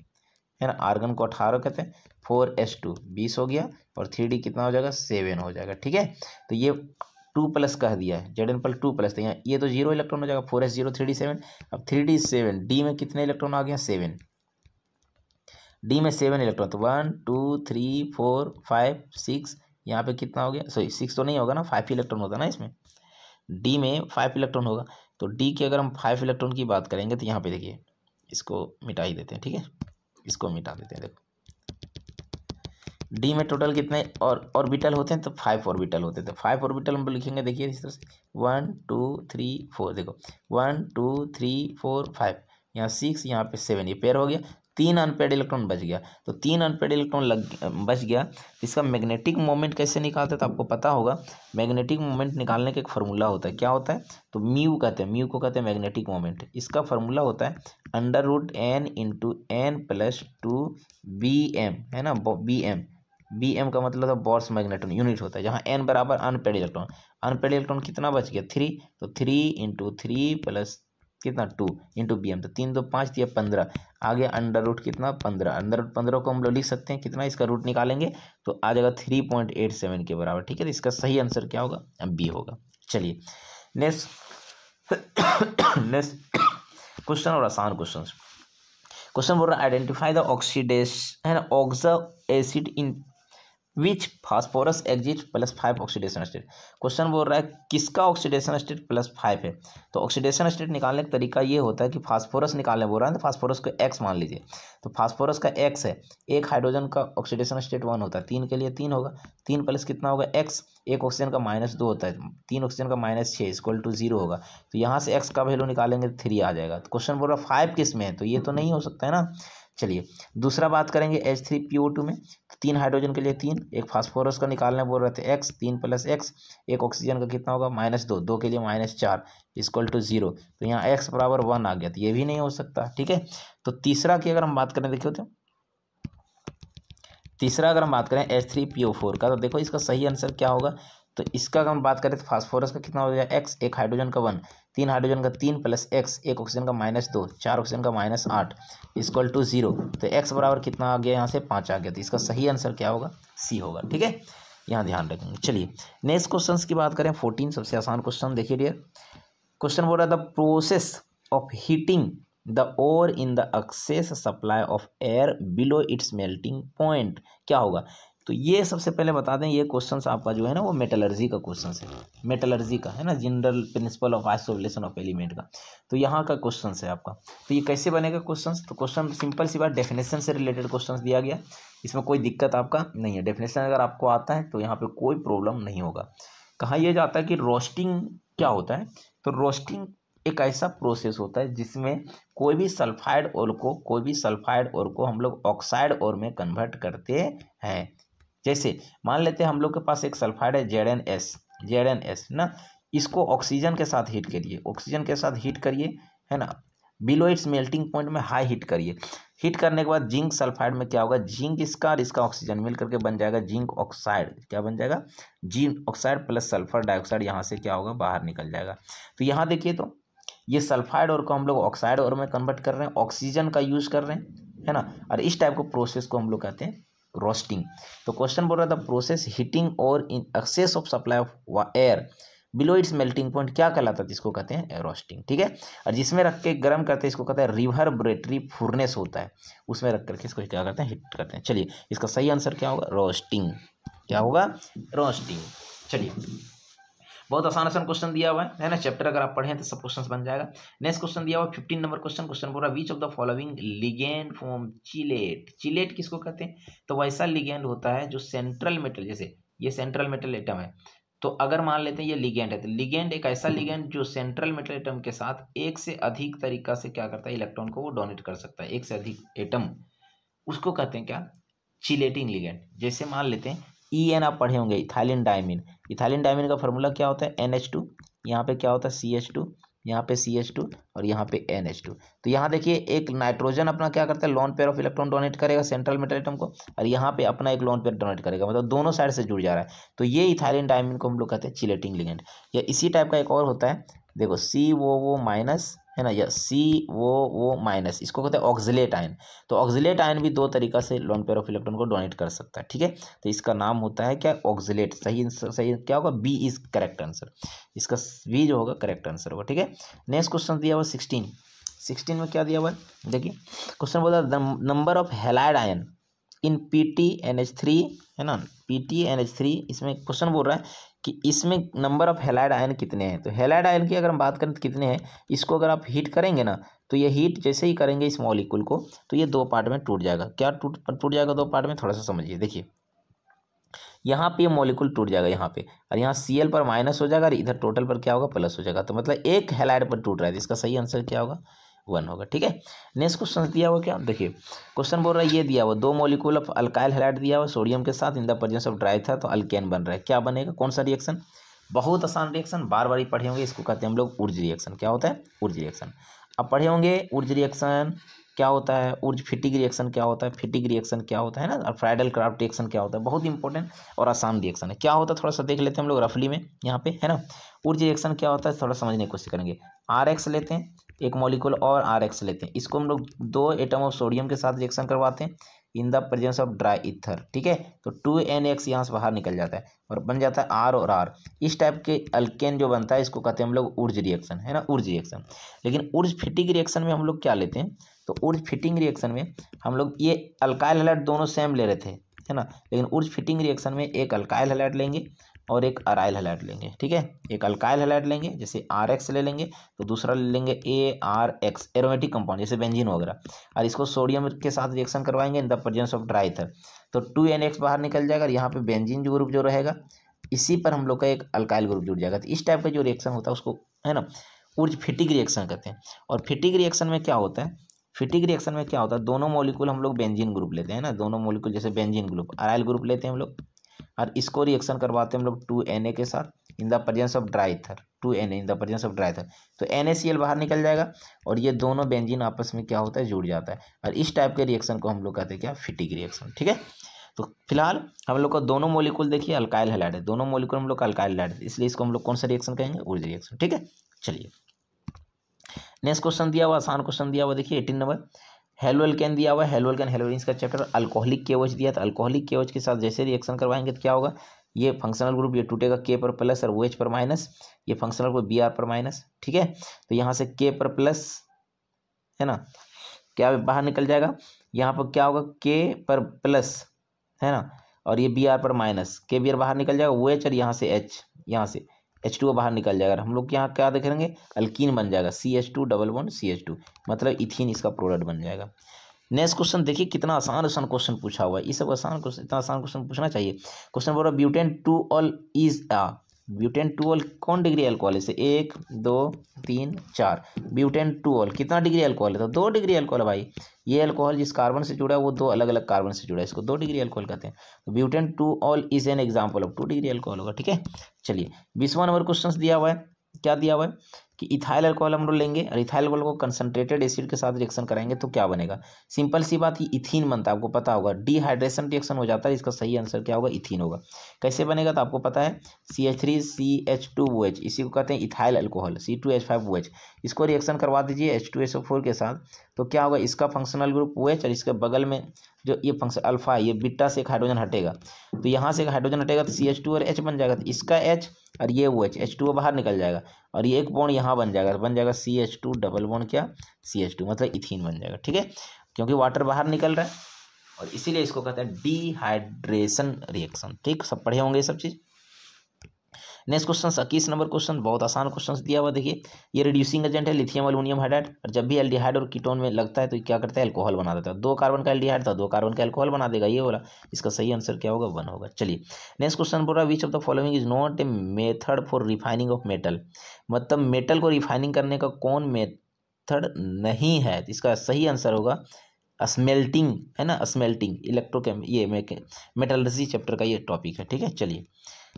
है ना आर्गन को अठारह कहते हैं फोर एस टू बीस हो गया और थ्री डी कितना हो जाएगा सेवन हो जाएगा ठीक है तो ये टू प्लस कह दिया है Z N plus two plus था तो यहाँ ये तो जीरो इलेक्ट्रॉन हो जाएगा four s zero three d seven अब थ्री डी सेवन डी में कितने इलेक्ट्रॉन आ गया सेवन डी में सेवन इलेक्ट्रॉन तो one two three four five six यहाँ पे कितना हो गया सॉरी सिक्स तो नहीं होगा ना फाइव इलेक्ट्रॉन होता ना इसमें डी में फाइव इलेक्ट्रॉन होगा तो डी के अगर हम फाइव इलेक्ट्रॉन की बात करेंगे तो यहाँ पे देखिए इसको मिटा ही देते हैं ठीक है इसको मिटा देते हैं देखो डी में टोटल कितने और ऑर्बिटल होते हैं तो फाइव ऑर्बिटल होते हैं तो फाइव ऑर्बिटल हम लिखेंगे देखिए इस तरह से वन टू थ्री फोर देखो one two three four five यहाँ सिक्स यहाँ पे सेवन ये पेयर हो गया तीन अनपेड इलेक्ट्रॉन बच गया तो तीन अनपेड इलेक्ट्रॉन लग बच गया इसका मैग्नेटिक मोमेंट कैसे निकालते हैं तो आपको पता होगा मैग्नेटिक मोमेंट निकालने का एक फार्मूला होता है क्या होता है तो म्यू कहते हैं म्यू को कहते हैं मैग्नेटिक मोमेंट इसका फार्मूला होता है under root n into n plus two B M है ना बी एम बी एम का मतलब था बॉर्स मैग्नेटन यूनिट होता है जहाँ एन बराबर अनपेड इलेक्ट्रॉन अनपेड इलेक्ट्रॉन कितना बच गया थ्री तो थ्री इंटू थ्री प्लस कितना टू इंटू बी एम तो तीन दो पाँच दिया तो पंद्रह आगे अंडर रूट कितना पंद्रह अंडर रूट पंद्रह को हम लोग लिख सकते हैं कितना इसका रूट निकालेंगे तो आ जाएगा थ्री पॉइंट एट सेवन के बराबर ठीक है तो इसका सही आंसर क्या होगा बी होगा चलिए नेक्स्ट नेक्स्ट क्वेश्चन और आसान क्वेश्चन क्वेश्चन बोल रहा है आइडेंटिफाई द ऑक्सीडेस है ना oxo acid in which phosphorus exhibit plus five oxidation state question बोल रहा है किसका ऑक्सीडेशन स्टेट प्लस फाइव है तो ऑक्सीडेशन स्टेट निकालने का तरीका ये होता है कि फास्फोरस निकालने बोल रहा है तो फास्फोरस को एक्स मान लीजिए तो फास्फोरस का एक्स है एक हाइड्रोजन का ऑक्सीडेशन स्टेट वन होता है तीन के लिए तीन होगा तीन प्लस कितना होगा एक्स एक ऑक्सीजन का माइनस दो होता है तीन ऑक्सीजन का माइनस छः इक्वल टू जीरो होगा तो यहाँ से एक्स का वैल्यू निकालेंगे थ्री आ जाएगा तो क्वेश्चन बोल रहा है फाइव किस में है तो ये तो नहीं हो सकता है ना चलिए दूसरा बात करेंगे H three P O two में तीन हाइड्रोजन के लिए तीन एक फास्फोरस का निकालने बोल रहे थे एक्स तीन प्लस एक्स एक ऑक्सीजन का कितना होगा माइनस दो दो के लिए माइनस चार इजक्वल टू जीरो तो यहाँ एक्स बराबर वन आ गया तो ये भी नहीं हो सकता ठीक है तो तीसरा की अगर हम बात करें देखिए तो तीसरा अगर हम बात करें H three P O four का तो देखो इसका सही आंसर क्या होगा तो इसका अगर हम बात करें तो फास्फोरस का कितना हो जाएगा एक्स एक हाइड्रोजन का वन तीन हाइड्रोजन का तीन प्लस एक्स एक ऑक्सीजन का माइनस दो चार ऑक्सीजन का माइनस आठ इजक्वल टू जीरो तो एक्स बराबर कितना आ गया यहाँ से पाँच आ गया तो इसका सही आंसर क्या होगा सी होगा ठीक है यहाँ ध्यान रखेंगे चलिए नेक्स्ट क्वेश्चन की बात करें फोर्टीन सबसे आसान क्वेश्चन देखिए डियर क्वेश्चन बोल रहा the process of heating the ore in the excess supply of air below its melting point क्या होगा तो ये सबसे पहले बता दें ये क्वेश्चन आपका जो है ना वो मेटलर्जी का क्वेश्चन है मेटलर्जी का है ना general principle of isolation of element का तो यहाँ का क्वेश्चन है आपका तो ये कैसे बनेगा क्वेश्चन तो क्वेश्चन सिंपल सी बात डेफिनेशन से रिलेटेड क्वेश्चन दिया गया इसमें कोई दिक्कत आपका नहीं है डेफिनेशन अगर आपको आता है तो यहाँ पर कोई प्रॉब्लम नहीं होगा कहा यह जाता है कि रोस्टिंग क्या होता है तो रोस्टिंग एक ऐसा प्रोसेस होता है जिसमें कोई भी सल्फाइड और को कोई भी सल्फाइड और को हम लोग ऑक्साइड और में कन्वर्ट करते हैं जैसे मान लेते हैं हम लोग के पास एक सल्फाइड है Z N S Z N S ना इसको ऑक्सीजन के साथ हीट करिए ऑक्सीजन के साथ हीट करिए है ना बिलो इट्स मेल्टिंग पॉइंट में हाई हीट करिए हीट करने के बाद जिंक सल्फाइड में क्या होगा जिंक इसका और इसका ऑक्सीजन मिल करके बन जाएगा जिंक ऑक्साइड क्या बन जाएगा zinc oxide plus sulphur dioxide यहाँ से क्या होगा बाहर निकल जाएगा तो यहाँ देखिए तो ये सल्फाइड और को हम लोग ऑक्साइड और में कन्वर्ट कर रहे हैं ऑक्सीजन का यूज़ कर रहे हैं है ना और इस टाइप के प्रोसेस को हम लोग कहते हैं रोस्टिंग तो क्वेश्चन बोल रहा था प्रोसेस हीटिंग और in excess of supply of air below its melting point क्या कहलाता है इसको कहते हैं रोस्टिंग ठीक है और जिसमें रख के गर्म करते हैं इसको कहते हैं रिवर ब्रेटरी फुरनेस होता है उसमें रख करके इसको क्या करते हैं हिट करते हैं चलिए इसका सही आंसर क्या होगा रोस्टिंग क्या होगा रोस्टिंग चलिए बहुत आसान आसान क्वेश्चन दिया हुआ है ना चैप्टर अगर आप पढ़ें तो सब क्वेश्चन बन जाएगा नेक्स्ट क्वेश्चन दिया हुआ फिफ्टीन नंबर क्वेश्चन क्वेश्चन है which of the following ligand form chelate chelate किसको कहते हैं तो वैसा लिगेंड होता है जो सेंट्रल मेटल जैसे ये सेंट्रल मेटल आइटम है तो अगर मान लेते हैं ये लिगेंड है तो लिगेंड एक ऐसा लिगेंड जो सेंट्रल मेटल एटम के साथ एक से अधिक तरीका से क्या करता है इलेक्ट्रॉन को वो डोनेट कर सकता है एक से अधिक एटम उसको कहते हैं क्या चिलेटिंग लिगेंड जैसे मान लेते हैं ई e एन आप पढ़े होंगे इथाइलिन डायमिन इथाइलिन डायमिन का फॉर्मूला क्या होता है एन एच टू यहाँ पे क्या होता है सी एच टू यहाँ पे सी एच टू और यहाँ पे एन एच टू तो यहाँ देखिए एक नाइट्रोजन अपना क्या करता है lone pair of electron donate करेगा सेंट्रल मेटल आइटम को और यहाँ पे अपना एक लॉन पेयर डोनेट करेगा मतलब दोनों साइड से जुड़ जा रहा है तो ये इथाइलिन डायमिन को हम लोग कहते हैं चिलेटिंग लिगेंड या इसी टाइप का एक और होता है देखो सी वो वो माइनस है ना या सी वो वो माइनस इसको कहते हैं ऑक्जिलेट आयन तो ऑक्जिलेट आयन भी दो तरीका से लोन पेयर ऑफ इलेक्ट्रॉन को डोनेट कर सकता है ठीक है तो इसका नाम होता है क्या ऑक्जिलेट सही सही क्या होगा बी इज करेक्ट आंसर इसका बी जो होगा करेक्ट आंसर होगा ठीक है नेक्स्ट क्वेश्चन दिया हुआ सिक्सटीन सिक्सटीन में क्या दिया हुआ देखिए क्वेश्चन बोलता है number of halide ion in P T N H three है ना P T N H three इसमें क्वेश्चन बोल रहा है कि इसमें नंबर ऑफ हेलाइड आयन कितने हैं तो हेलाइड आयन की अगर हम बात करें तो कितने हैं इसको अगर आप हीट करेंगे ना तो ये हीट जैसे ही करेंगे इस मॉलिक्यूल को तो ये दो पार्ट में टूट जाएगा क्या टूट टूट जाएगा दो पार्ट में थोड़ा सा समझिए देखिए यहाँ पे ये मॉलिक्यूल टूट जाएगा यहाँ पे और यहाँ सी एल पर माइनस हो जाएगा और इधर टोटल पर क्या होगा प्लस हो जाएगा तो मतलब एक हेलाइड पर टूट रहा है तो इसका सही आंसर क्या होगा वन होगा ठीक है नेक्स्ट क्वेश्चन दिया हुआ क्या देखिए क्वेश्चन बोल रहा है ये दिया हुआ दो मोलिकूल ऑफ अल्काइल हेलाइट दिया हुआ सोडियम के साथ in the presence of dry था तो अल्केन बन रहा है क्या बनेगा कौन सा रिएक्शन बहुत आसान रिएक्शन बार बार ही पढ़े होंगे इसको कहते हैं हम लोग ऊर्ज रिएक्शन क्या होता है ऊर्ज रिएक्शन अब पढ़े होंगे ऊर्ज रिएक्शन क्या होता है ऊर्ज फिटिक रिएक्शन क्या होता है फिटिंग रिएक्शन क्या होता है ना और फ्राइडल क्राफ्ट रिएक्शन क्या होता है बहुत इंपॉर्टेंट और आसान रिएक्शन है क्या होता है थोड़ा सा देख लेते हैं हम लोग रफली में यहाँ पे है ना ऊर्ज रिएक्शन क्या होता है थोड़ा समझने की कोशिश करेंगे आर एक्स लेते हैं एक मॉलिक्यूल और आर एक्स लेते हैं इसको हम लोग दो एटम ऑफ सोडियम के साथ रिएक्शन करवाते हैं in the presence of dry ether ठीक है तो टू एन एक्स यहाँ से बाहर निकल जाता है और बन जाता है आर और आर इस टाइप के अल्केन जो बनता है इसको कहते हैं हम लोग ऊर्ज रिएक्शन है ना ऊर्ज रिएक्शन लेकिन ऊर्ज फिटिंग रिएक्शन में हम लोग क्या लेते हैं तो ऊर्ज फिटिंग रिएक्शन में हम लोग ये अल्काइल हलाइट दोनों सेम ले रहे थे है ना लेकिन ऊर्ज फिटिंग रिएक्शन में एक अल्काइल हलाइट लेंगे और एक अराइल हेलाइट लेंगे ठीक है एक अल्काइल हेलाइट लेंगे जैसे आर एक्स ले लेंगे तो दूसरा ले लेंगे A R X aromatic compound जैसे बेंजीन वगैरह और इसको सोडियम के साथ रिएक्शन करवाएंगे in the presence of dry ether तो टू एन एक्स बाहर निकल जाएगा और यहाँ पर बेंजीन जो ग्रुप जो रहेगा इसी पर हम लोग का एक अल्काइल ग्रुप जुड़ जाएगा तो इस टाइप का जो रिएक्शन होता है उसको है ना उर्ज फिटिक रिएक्शन कहते हैं और फिटिक रिएक्शन में क्या होता है फिटिक रिएक्शन में क्या होता है दोनों मॉलिक्यूल हम लोग बेंजीन ग्रुप लेते हैं ना दोनों मॉलिक्यूल जैसे बेंजीन ग्रुप अराइल ग्रुप लेते हैं हम लोग और इसको रिएक्शन करवाते हैं हम लोग टू एन ए के साथ in the presence of dry ether two N A in the presence of dry ether तो एन ए सी एल बाहर निकल जाएगा और ये दोनों बेंजीन आपस में क्या होता है जुड़ जाता है और इस टाइप के रिएक्शन को हम लोग कहते हैं क्या फिटिक रिएक्शन ठीक है तो फिलहाल हम लोग का दोनों मोलिकुल देखिए अल्काइल हेलाइड है दोनों मोलिकुल हम लोग का अल्काइल हेलाइड है इसलिए इसको हम लोग कौन सा रिएक्शन कहेंगे ऊर्जा रिएक्शन ठीक है चलिए नेक्स्ट क्वेश्चन दिया हुआ आसान क्वेश्चन दिया हुआ देखिए एटीन नंबर हेलोल कैन दिया हुआ है कैन एल्केन हेलोइन का चैप्टर अल्कोहलिक केवच दिया था अल्कोहलिक केवच के साथ जैसे रिएक्शन करवाएंगे तो क्या होगा ये फंक्शनल ग्रुप ये टूटेगा के पर प्लस और ओ एच पर माइनस ये फंक्शनल ग्रुप बी आर पर माइनस ठीक है तो यहाँ से के पर प्लस है ना क्या बाहर निकल जाएगा यहाँ पर क्या होगा के पर प्लस है ना और ये बी आर पर माइनस के बी आर बाहर निकल जाएगा ओ एच और यहाँ से एच यहाँ से एच टू बाहर निकल जाएगा हम लोग यहाँ क्या देखेंगे अल्किन बन जाएगा C H two double one C H two मतलब इथिन इसका प्रोडक्ट बन जाएगा नेक्स्ट क्वेश्चन देखिए कितना आसान आसान क्वेश्चन पूछा हुआ है ये सब आसान क्वेश्चन इतना आसान क्वेश्चन पूछना चाहिए क्वेश्चन बोल रहा butane two ol is ah butane two ol कौन डिग्री अल्कोहल है एक दो तीन चार ब्यूटेन टूअल कितना डिग्री अल्कोहल है तो दो डिग्री अल्कोहल है भाई ये अल्कोहल जिस कार्बन से जुड़ा है वो दो अलग अलग कार्बन से जुड़ा है इसको दो डिग्री अल्कोहल कहते हैं तो butane two ol is an example of two degree alcohol होगा ठीक है चलिए बीसवा नंबर क्वेश्चन दिया हुआ है क्या दिया हुआ है कि इथाइल अल्कोहल हम लोग लेंगे और इथाइल अल्कोहल को कंसनट्रेटेड एसिड के साथ रिएक्शन कराएंगे तो क्या बनेगा सिंपल सी बात ही इथिन बनता है आपको पता होगा डिहाइड्रेशन रिएक्शन हो जाता है इसका सही आंसर क्या होगा इथिन होगा कैसे बनेगा तो आपको पता है C H three C H two O H इसी को कहते हैं ethyl alcohol C two H five O H इसको रिएक्शन करवा दीजिए H two H O four के साथ तो क्या होगा इसका फंक्शनल ग्रुप ओ एच और इसके बगल में जो ये फंक्शन अल्फा ये बिट्टा से एक हाइड्रोजन हटेगा तो यहाँ से एक हाइड्रोजन हटेगा तो सी एच टू और एच बन जाएगा तो इसका एच और ये वो एच एच टू बाहर निकल जाएगा और ये एक बॉन्ड यहाँ बन जाएगा तो बन जाएगा C H two double bond क्या सी एच टू मतलब इथिन बन जाएगा ठीक है क्योंकि वाटर बाहर निकल रहा है और इसीलिए इसको कहते हैं डिहाइड्रेशन रिएक्शन ठीक सब पढ़े होंगे ये सब चीज़ नेक्स्ट क्वेश्चन इक्कीस नंबर क्वेश्चन बहुत आसान क्वेश्चन दिया हुआ देखिए ये रिड्यूसिंग एजेंट है लिथियम अलूमिनियम हाइड्राइड और जब भी एल्डिहाइड और कीटोन में लगता है तो क्या करता है एल्कोहल बना देता है दो कार्बन का एल्डिहाइड था दो कार्बन का एल्कोहल बना देगा ये वाला इसका सही आंसर क्या होगा वन होगा चलिए नेक्स्ट क्वेश्चन बोल रहा है which of the following is not a method for refining of metal मतलब मेटल को रिफाइनिंग करने का कौन मेथड नहीं है तो इसका सही आंसर होगा स्मेल्टिंग है ना स्मेल्टिंग इलेक्ट्रोकेम ये मेटलर्जी चैप्टर का ये टॉपिक है ठीक है चलिए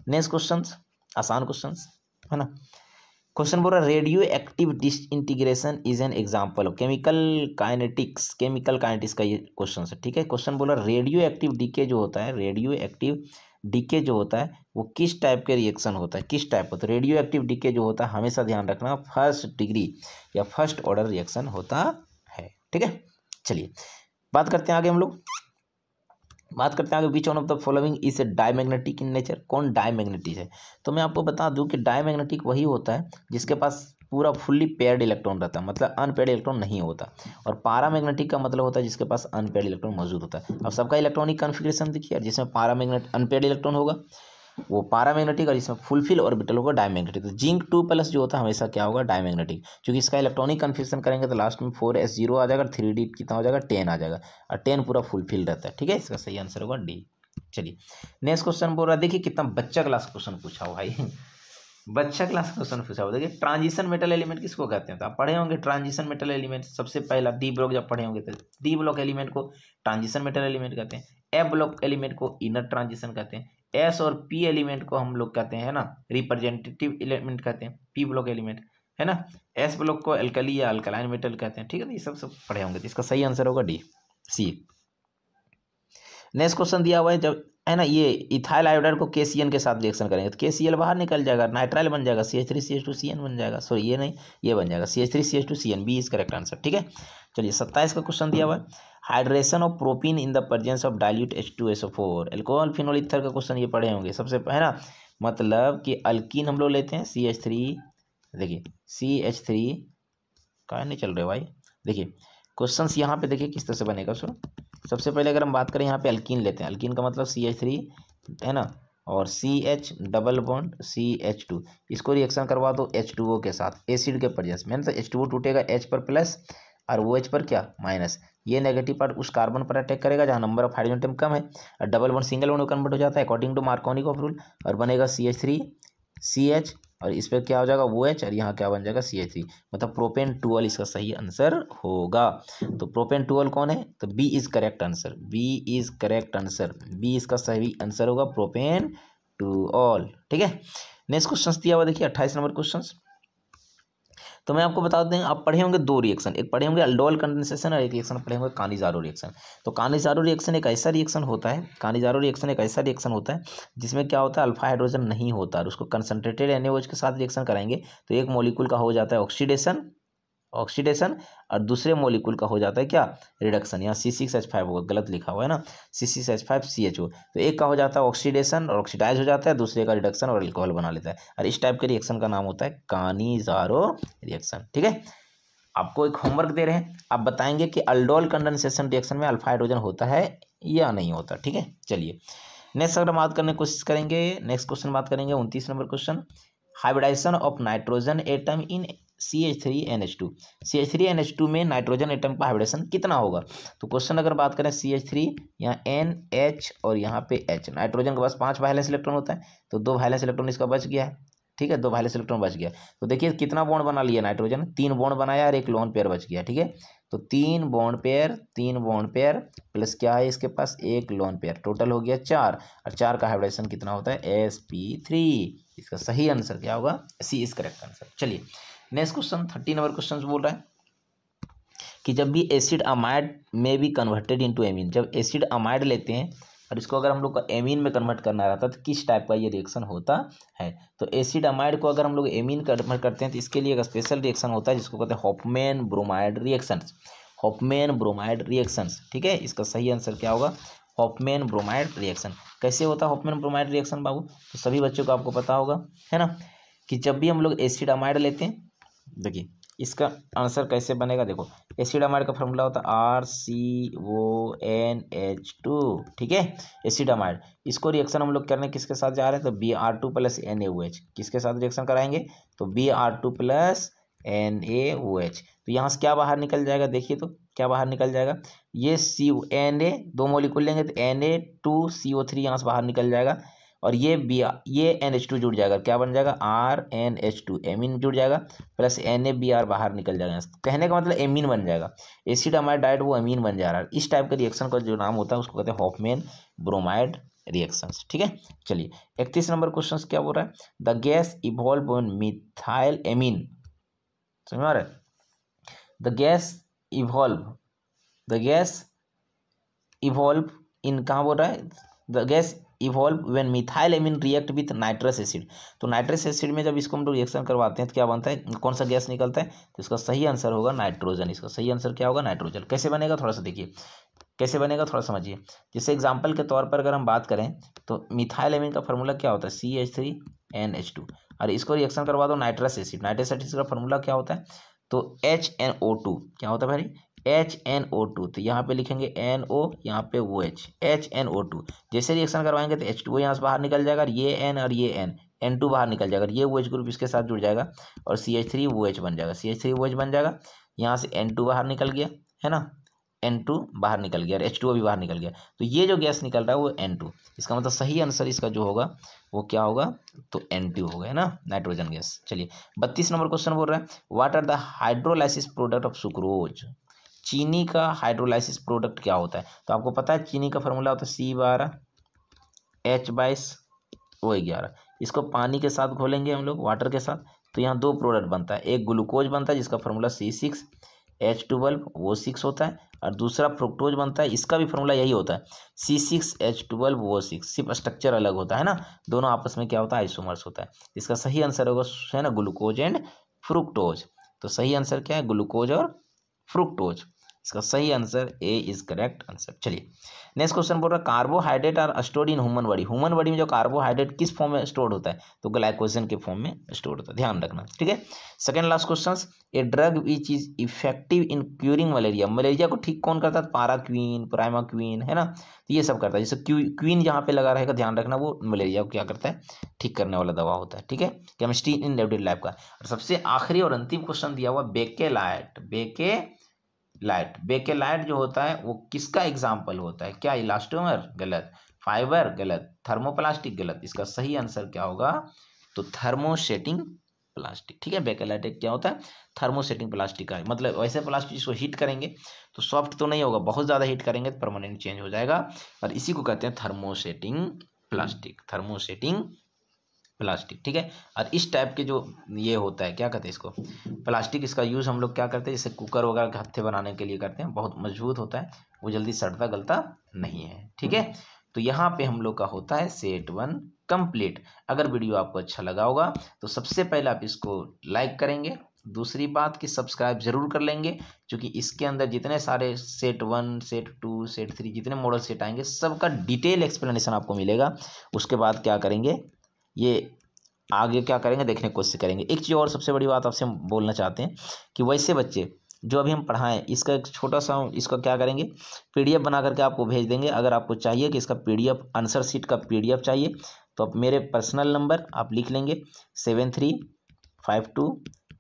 नेक्स्ट क्वेश्चन आसान क्वेश्चन है ना क्वेश्चन बोल रहा है radioactive disintegration is an example of chemical kinetics chemical kinetics का ये क्वेश्चन है ठीक है क्वेश्चन बोला रेडियो एक्टिव डीके जो होता है रेडियो एक्टिव डीके जो होता है वो किस टाइप के रिएक्शन होता है किस टाइप होता है रेडियो एक्टिव डीके जो होता है हमेशा ध्यान रखना फर्स्ट डिग्री या फर्स्ट ऑर्डर रिएक्शन होता है ठीक है चलिए बात करते हैं आगे हम लोग बात करते हैं आगे which one of the following is a diamagnetic in nature कौन डायमैग्नेटिक है तो मैं आपको बता दूं कि डायमैग्नेटिक वही होता है जिसके पास पूरा फुल्ली पेयर्ड इलेक्ट्रॉन रहता है मतलब अनपेयर्ड इलेक्ट्रॉन नहीं होता और पारामैग्नेटिक का मतलब होता है जिसके पास अनपेयर्ड इलेक्ट्रॉन मौजूद होता है अब सबका इलेक्ट्रॉनिक कन्फिग्रेशन देखिए जिसमें पारा मैग्नेट अनपेयर्ड इलेक्ट्रॉन होगा वो पारामैग्नेटिक और इसमें फुलफिल ऑर्बिटल होगा डायमैग्नेटिक तो जिंक टू प्लस जो होता है हमेशा क्या होगा डायमैग्नेटिक क्योंकि इसका इलेक्ट्रॉनिक कन्फ्यूजन करेंगे तो लास्ट में फोर एस जीरो आ जाएगा थ्री डी कितना हो जाएगा टेन आ जाएगा और टेन पूरा फुलफिल रहता है ठीक है इसका सही आंसर होगा डी चलिए नेक्स्ट क्वेश्चन बोल रहा है देखिए कितना बच्चा क्लास क्वेश्चन पूछा हो भाई बच्चा क्लास क्वेश्चन पूछा हुआ देखिए ट्रांजिशन मेटल एलिमेंट किसको कहते हैं तो आप पढ़े होंगे ट्रांजिशन मेटल एलिमेंट सबसे पहला डी ब्लॉक जब पढ़े होंगे तो डी ब्लॉक एलिमेंट को ट्रांजिशन मेटल एलिमेंट कहते हैं ए ब्लॉक एलिमेंट को इनर ट्रांजिशन कहते हैं एस और पी एलिमेंट को हम लोग कहते हैं ना रिप्रेजेंटेटिव एलिमेंट कहते हैं पी ब्लॉक एलिमेंट है ना एस ब्लॉक को अल्कली या अल्कलाइन मेटल कहते हैं ठीक है ना ये सब सब पढ़े होंगे तो इसका सही आंसर होगा डी सी नेक्स्ट क्वेश्चन दिया हुआ है जब है ना ये इथाइल आयोडाइड को के सी एन के साथ रिएक्शन करेंगे तो के सी एल बाहर निकल जाएगा नाइट्राइल बन जाएगा C H three C H two C N बन जाएगा सॉरी ये नहीं ये बन जाएगा C H three C H two C N B is correct answer ठीक है चलिए सत्ताईस का क्वेश्चन दिया हुआ है hydration of propene in the presence of dilute H two S O four alcohol phenol ether का क्वेश्चन ये पढ़े होंगे सबसे है ना मतलब कि अल्किन हम लोग लेते हैं सी एच थ्री देखिए सी एच थ्री कहा नहीं चल रहे भाई देखिए क्वेश्चन यहाँ पे देखिए किस तरह से बनेगा सो सबसे पहले अगर हम बात करें यहाँ पे अल्किन लेते हैं अल्किन का मतलब सी एच थ्री है ना और C H double bond C H two इसको रिएक्शन करवा दो एच टू ओ के साथ एसिड के प्रजेंस मैंने तो एच टू ओ टूटेगा एच पर प्लस और वो एच पर क्या माइनस ये नेगेटिव पार्ट उस कार्बन पर अटैक करेगा जहाँ नंबर ऑफ हाइड्रोजन एटम कम है और double bond single bond convert हो जाता है according to Markovnikov rule और बनेगा C H three C H और इस पर क्या हो जाएगा वो एच और यहाँ क्या बन जाएगा सी एच थ्री मतलब प्रोपेन टूअल इसका सही आंसर होगा तो प्रोपेन टूअल कौन है तो B is correct answer B is correct answer B इसका सही आंसर होगा प्रोपेन टू ऑल ठीक है नेक्स्ट क्वेश्चन दिया हुआ देखिए अट्ठाईस नंबर क्वेश्चन तो मैं आपको बता दें आप पढ़े होंगे दो रिएक्शन एक पढ़े होंगे अल्डोल कंडेंसेशन और एक रिएक्शन पढ़े होंगे कानीजारो रिएक्शन तो कानीजारो रिएक्शन एक ऐसा रिएक्शन होता है कानीजारो रिएक्शन एक ऐसा रिएक्शन होता है जिसमें क्या होता है अल्फा हाइड्रोजन नहीं होता और उसको कंसनट्रेटेड एनएओएच के साथ रिएक्शन कराएंगे तो एक मोलिकुल का हो जाता है ऑक्सीडेशन ऑक्सीडेशन और दूसरे मॉलिक्यूल का हो जाता है क्या रिडक्शन यहाँ सी सिक्स एच फाइव होगा गलत लिखा हुआ है ना C six H five C H O तो एक का हो जाता है ऑक्सीडेशन और ऑक्सीडाइज हो जाता है दूसरे का रिडक्शन और अल्कोहल बना लेता है और इस टाइप के रिएक्शन का नाम होता है कानीजारो रिएक्शन ठीक है आपको एक होमवर्क दे रहे हैं आप बताएंगे कि अल्डोल कंडेंसेशन रिएक्शन में अल्फा हाइड्रोजन होता है या नहीं होता ठीक है चलिए नेक्स्ट अगर बात करने की कोशिश करेंगे नेक्स्ट क्वेश्चन बात करेंगे उनतीस number question hybridization of nitrogen atom in C H three N H two C H three N H two में नाइट्रोजन एटम का हाइड्रेशन कितना होगा तो क्वेश्चन अगर बात करें सी एच थ्री यहाँ एन एच और यहाँ पे एच नाइट्रोजन के पास पांच वायलेंस इलेक्ट्रॉन होता है तो दो वायलेंस इलेक्ट्रॉन इसका बच गया है ठीक है दो वायलेंस इलेक्ट्रॉन बच गया तो देखिए कितना बॉन्ड बना लिया नाइट्रोजन तीन बॉन्ड बनाया और एक लॉन पेयर बच गया ठीक है तो तीन बॉन्ड पेयर तीन बॉन्ड पेयर प्लस क्या है इसके पास एक लॉन पेयर टोटल हो गया चार और चार का हाइड्रेशन कितना होता है एस पी थ्री इसका सही आंसर क्या होगा सी इज करेक्ट आंसर चलिए next question thirty number question बोल रहा है कि जब भी एसिड अमाइड में भी कन्वर्टेड इनटू एमीन जब एसिड अमाइड लेते हैं और इसको अगर हम लोग को एमीन में कन्वर्ट करना रहता तो किस टाइप का ये रिएक्शन होता है तो एसिड अमाइड को अगर हम लोग एमीन कन्वर्ट करते हैं तो इसके लिए एक स्पेशल रिएक्शन होता है जिसको कहते हैं Hofmann bromide reaction Hofmann bromide reactions ठीक है इसका सही आंसर क्या होगा होपमेन ब्रोमाइड रिएक्शन कैसे होता है हॉपमैन ब्रोमाइड रिएक्शन बाबू तो सभी बच्चों को आपको पता होगा है ना कि जब भी हम लोग एसिड अमाइड लेते हैं देखिए इसका आंसर कैसे बनेगा देखो एसिड अमाइड का फॉर्मूला होता है R C O N H two ठीक है एसिड अमाइड इसको रिएक्शन हम लोग करने किसके साथ जा रहे हैं तो B R two plus N A O H किसके साथ रिएक्शन कराएंगे तो B R two plus N A O H तो यहाँ से क्या बाहर निकल जाएगा देखिए तो क्या बाहर निकल जाएगा ये सी एन ए दो मोलिकुल लेंगे तो N A two C O three यहाँ से बाहर निकल जाएगा और ये बी ये एन एच टू जुड़ जाएगा क्या बन जाएगा R N H two amine जुड़ जाएगा plus N A B R बाहर निकल जाएगा कहने का मतलब एमिन बन जाएगा एसिड हमारे डाइट वो एमिन बन जा रहा है इस टाइप के रिएक्शन का जो नाम होता है उसको कहते हैं हॉफमेन ब्रोमाइड रिएक्शंस ठीक है चलिए इकतीस नंबर क्वेश्चन क्या बोल रहा है the gas evolve on methyl amine समझ में आ रहा है the gas evolve the gas evolve in कहाँ बोल रहा है the gas evolve when methyl amine react with nitrous acid तो नाइट्रस एसिड में जब इसको हम लोग रिएक्शन करवाते हैं तो क्या बनता है कौन सा गैस निकलता है तो इसका सही आंसर होगा नाइट्रोजन इसका सही आंसर क्या होगा नाइट्रोजन कैसे बनेगा थोड़ा सा देखिए कैसे बनेगा थोड़ा समझिए जैसे एग्जाम्पल के तौर पर अगर हम बात करें तो मिथाइल एमिन का फॉर्मूला क्या होता है C H three N H two और इसको रिएक्शन करवा दो नाइट्रस एसिड नाइट्रस एसिड का फॉर्मूला क्या होता है तो एच एन ओ टू क्या होता है भाई एच एन ओ टू तो यहाँ पे लिखेंगे एन ओ यहाँ पे O H H N O two जैसे रिएक्शन करवाएंगे तो एच टू यहाँ से बाहर निकल जाएगा ये एन और ये एन एन टू बाहर निकल जाएगा ये ओ एच ग्रुप इसके साथ जुड़ जाएगा और C H three O H बन जाएगा C H three O H बन जाएगा यहाँ से एन टू बाहर निकल गया है ना एन टू बाहर निकल गया और एच टू भी बाहर निकल गया तो ये जो गैस निकल रहा है वो एन टू इसका मतलब सही आंसर इसका जो होगा वो क्या होगा तो एन टू होगा है ना नाइट्रोजन गैस चलिए बत्तीस नंबर क्वेश्चन बोल रहा है what are the hydrolysis product of sucrose चीनी का हाइड्रोलाइसिस प्रोडक्ट क्या होता है तो आपको पता है चीनी का फार्मूला होता है सी बारह एच बाईस ओ ग्यारह इसको पानी के साथ घोलेंगे हम लोग वाटर के साथ तो यहाँ दो प्रोडक्ट बनता है एक ग्लूकोज बनता है जिसका formula C six H twelve O six होता है और दूसरा फ्रुक्टोज बनता है इसका भी फॉर्मूला यही होता है C six H twelve O six सिर्फ स्ट्रक्चर अलग होता है ना दोनों आपस में क्या होता है आइसोमर्स होता है इसका सही आंसर होगा है ना ग्लूकोज एंड फ्रुक्टोज तो सही आंसर क्या है ग्लूकोज और फ्रुक्टोज इसका सही answer A is correct answer चलिए नेक्स्ट क्वेश्चन बोल रहा है carbohydrate are stored in human body human body में जो कार्बोहाइड्रेट किस फॉर्म में स्टोर्ड होता है तो ग्लाइकोजन के फॉर्म में स्टोर्ड होता है ध्यान रखना ठीक है second last question a drug which is effective in curing malaria malaria को ठीक कौन करता है पारा क्वीन प्राइमा क्वीन है ना तो ये सब करता है जैसे क्वीन जहाँ पे लगा रहेगा ध्यान रखना वो मलेरिया को क्या करता है ठीक करने वाला दवा होता है ठीक है केमिस्ट्री इन लेबोरेटरी लैब का और सबसे आखिरी और अंतिम क्वेश्चन दिया हुआ बेकेलाइट बेके लाइट लाइट जो होता है वो किसका एग्जाम्पल होता है क्या इलास्टोमर गलत फाइबर गलत थर्मोप्लास्टिक गलत इसका सही आंसर क्या होगा तो थर्मोसेटिंग प्लास्टिक ठीक है बेकेलाइट क्या होता है थर्मोसेटिंग प्लास्टिक का मतलब वैसे प्लास्टिक इसको हीट करेंगे तो सॉफ्ट तो नहीं होगा बहुत ज़्यादा हीट करेंगे तो परमानेंट चेंज हो जाएगा और इसी को कहते हैं थर्मोसेटिंग प्लास्टिक थर्मोसेटिंग प्लास्टिक ठीक है और इस टाइप के जो ये होता है क्या कहते हैं इसको प्लास्टिक इसका यूज़ हम लोग क्या करते हैं जैसे कुकर वगैरह हत्थे बनाने के लिए करते हैं बहुत मजबूत होता है वो जल्दी सड़ता गलता नहीं है ठीक है तो यहाँ पे हम लोग का होता है सेट वन कंप्लीट अगर वीडियो आपको अच्छा लगा होगा तो सबसे पहले आप इसको लाइक करेंगे दूसरी बात कि सब्सक्राइब जरूर कर लेंगे क्योंकि इसके अंदर जितने सारे set one set two set three जितने मॉडल सेट आएंगे सबका डिटेल एक्सप्लेनेशन आपको मिलेगा उसके बाद क्या करेंगे ये आगे क्या करेंगे देखने की कोशिश करेंगे एक चीज़ और सबसे बड़ी बात आपसे हम बोलना चाहते हैं कि वैसे बच्चे जो अभी हम पढ़ाएं इसका एक छोटा सा इसका क्या करेंगे पीडीएफ बना करके आपको भेज देंगे अगर आपको चाहिए कि इसका पीडीएफ आंसर सीट का पीडीएफ चाहिए तो आप मेरे पर्सनल नंबर आप लिख लेंगे seven three five two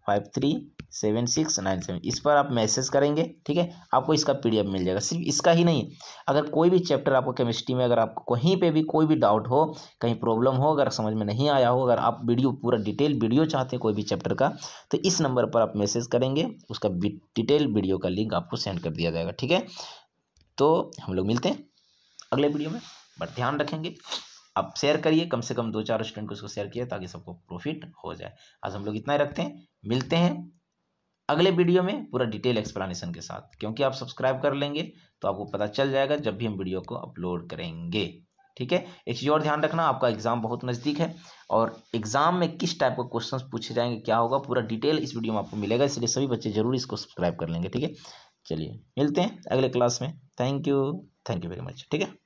five three seven six nine seven इस पर आप मैसेज करेंगे ठीक है आपको इसका पी मिल जाएगा सिर्फ इसका ही नहीं अगर कोई भी चैप्टर आपको केमिस्ट्री में अगर आपको कहीं पे भी कोई भी डाउट हो कहीं प्रॉब्लम हो अगर समझ में नहीं आया हो अगर आप वीडियो पूरा डिटेल वीडियो चाहते हैं कोई भी चैप्टर का तो इस नंबर पर आप मैसेज करेंगे उसका डिटेल वीडियो का लिंक आपको सेंड कर दिया जाएगा ठीक है तो हम लोग मिलते हैं अगले वीडियो में बट ध्यान रखेंगे आप शेयर करिए कम से कम दो चार स्टूडेंट को इसको शेयर किया ताकि सबको प्रॉफिट हो जाए आज हम लोग इतना ही रखते हैं मिलते हैं अगले वीडियो में पूरा डिटेल एक्सप्लेनेशन के साथ क्योंकि आप सब्सक्राइब कर लेंगे तो आपको पता चल जाएगा जब भी हम वीडियो को अपलोड करेंगे ठीक है एक चीज़ और ध्यान रखना आपका एग्जाम बहुत नज़दीक है और एग्जाम में किस टाइप का क्वेश्चंस पूछे जाएंगे क्या होगा पूरा डिटेल इस वीडियो में आपको मिलेगा इसलिए सभी बच्चे जरूर इसको सब्सक्राइब कर लेंगे ठीक है चलिए मिलते हैं अगले क्लास में thank you thank you very much ठीक है